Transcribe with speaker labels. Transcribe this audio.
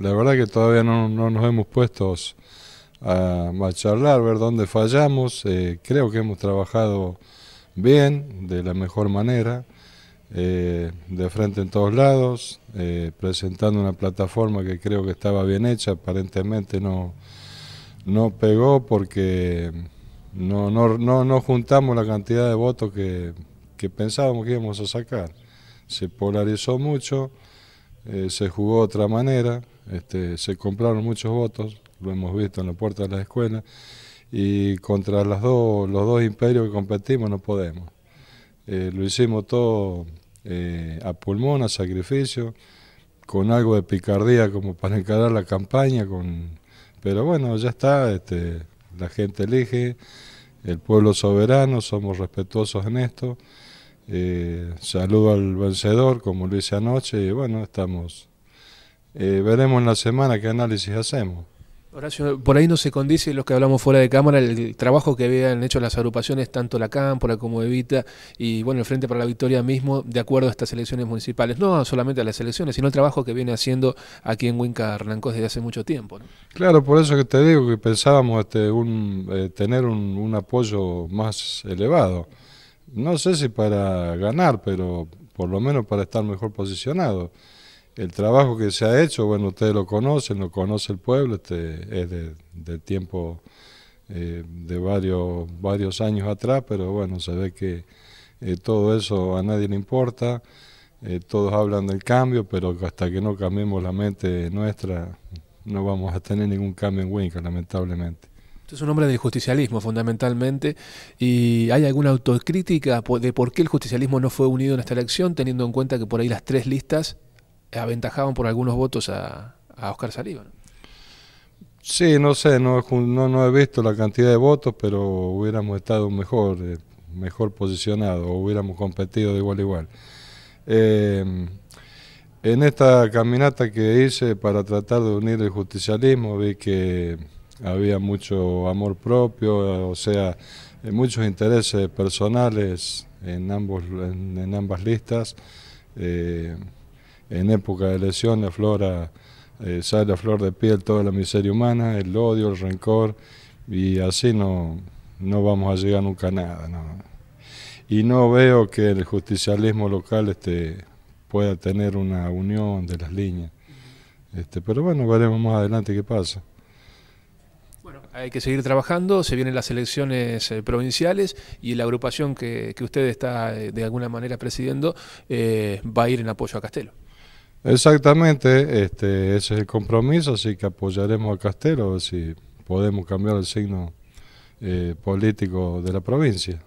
Speaker 1: La verdad que todavía no, nos hemos puesto a, a, charlar, ver dónde fallamos. Eh, creo que hemos trabajado bien, de la mejor manera, eh, de frente en todos lados, eh, presentando una plataforma que creo que estaba bien hecha, aparentemente no, pegó porque no, juntamos la cantidad de votos que pensábamos que íbamos a sacar. Se polarizó mucho. Eh, se jugó otra manera, este, se compraron muchos votos, lo hemos visto en la puerta de las escuelas, y contra las los dos imperios que competimos no podemos. Eh, lo hicimos todo eh, a pulmón, a sacrificio, con algo de picardía como para encarar la campaña, con... pero bueno, ya está, este, la gente elige, el pueblo soberano, somos respetuosos en esto. Eh, saludo al vencedor, como lo hice anoche, y bueno, estamos. Eh, veremos en la semana qué análisis hacemos. Horacio, por ahí no se condice los que hablamos fuera de cámara el
Speaker 2: trabajo que habían hecho las agrupaciones, tanto la Cámpora como Evita y bueno, el Frente para la Victoria mismo, de acuerdo a estas elecciones municipales. No solamente a las elecciones, sino el trabajo que viene haciendo aquí en Huinca Hernancos desde hace mucho tiempo.
Speaker 1: Claro, por eso que te digo que pensábamos este, eh, tener un apoyo más elevado no sé si para ganar, pero por lo menos para estar mejor posicionado. El trabajo que se ha hecho, bueno, ustedes lo conocen, lo conoce el pueblo, este, es de, tiempo eh, de varios, varios años atrás, pero bueno, se ve que eh, todo eso a nadie le importa, eh, todos hablan del cambio, pero hasta que no cambiemos la mente nuestra, no vamos a tener ningún cambio en Winca, lamentablemente es un hombre de justicialismo
Speaker 2: fundamentalmente y ¿hay alguna autocrítica de por qué el justicialismo no fue unido en esta elección teniendo en cuenta que por ahí las tres listas aventajaban por algunos votos a, Oscar Saliba?
Speaker 1: Sí, no sé, no, no, he visto la cantidad de votos, pero hubiéramos estado mejor, eh, mejor posicionados, hubiéramos competido de igual a igual. Eh, en esta caminata que hice para tratar de unir el justicialismo, vi que había mucho amor propio, o sea, eh, muchos intereses personales en, ambos, en, ambas listas. Eh, en época de lesión, la flora eh, sale a flor de piel toda la miseria humana, el odio, el rencor, y así no, no vamos a llegar nunca a nada. Y no veo que el justicialismo local este, pueda tener una unión de las líneas. Este, pero bueno, veremos más adelante qué pasa.
Speaker 2: Hay que seguir trabajando, se vienen las elecciones eh, provinciales y la agrupación que, usted está eh, de alguna manera presidiendo eh, va a ir en apoyo a Castelo.
Speaker 1: Exactamente, este, ese es el compromiso, así que apoyaremos a Castelo si podemos cambiar el signo político de la provincia.